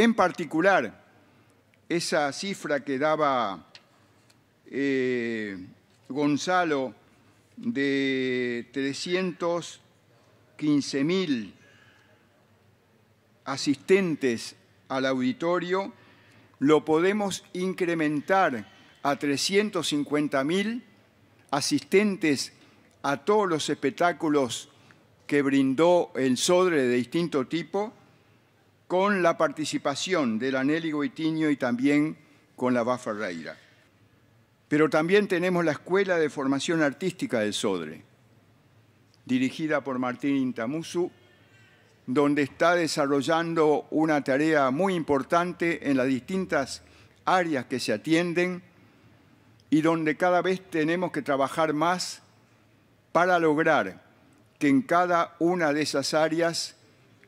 En particular, esa cifra que daba eh, Gonzalo de 315 mil asistentes al auditorio, lo podemos incrementar a 350.000 asistentes a todos los espectáculos que brindó el Sodre de distinto tipo con la participación del Anelli Goitiño y también con la Bafa Ferreira. Pero también tenemos la Escuela de Formación Artística del Sodre, dirigida por Martín Intamusu, donde está desarrollando una tarea muy importante en las distintas áreas que se atienden y donde cada vez tenemos que trabajar más para lograr que en cada una de esas áreas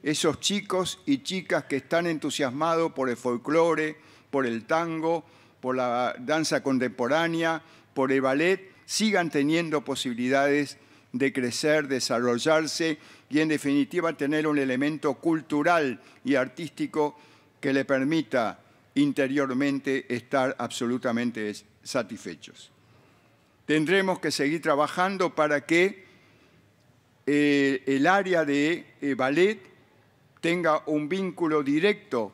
esos chicos y chicas que están entusiasmados por el folclore, por el tango, por la danza contemporánea, por el ballet, sigan teniendo posibilidades de crecer, desarrollarse y en definitiva tener un elemento cultural y artístico que le permita interiormente estar absolutamente satisfechos. Tendremos que seguir trabajando para que eh, el área de eh, ballet tenga un vínculo directo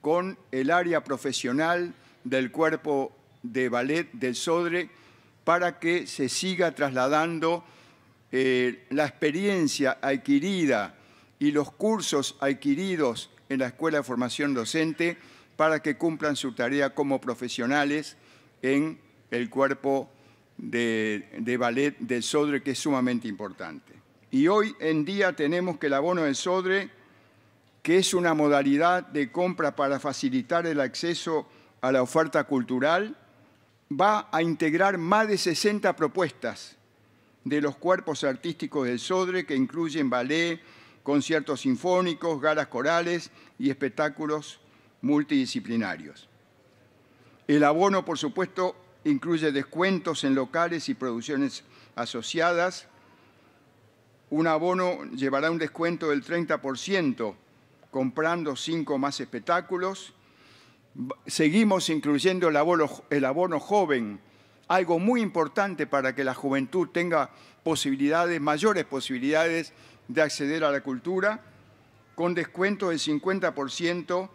con el área profesional del cuerpo de ballet del Sodre para que se siga trasladando eh, la experiencia adquirida y los cursos adquiridos en la Escuela de Formación Docente para que cumplan su tarea como profesionales en el cuerpo de, de ballet del Sodre, que es sumamente importante. Y hoy en día tenemos que el abono del Sodre que es una modalidad de compra para facilitar el acceso a la oferta cultural, va a integrar más de 60 propuestas de los cuerpos artísticos del Sodre, que incluyen ballet, conciertos sinfónicos, galas corales y espectáculos multidisciplinarios. El abono, por supuesto, incluye descuentos en locales y producciones asociadas. Un abono llevará un descuento del 30% comprando cinco más espectáculos. Seguimos incluyendo el abono, joven, algo muy importante para que la juventud tenga posibilidades, mayores posibilidades de acceder a la cultura, con descuento del 50%,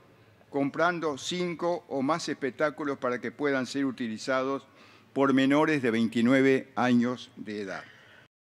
comprando cinco o más espectáculos para que puedan ser utilizados por menores de 29 años de edad.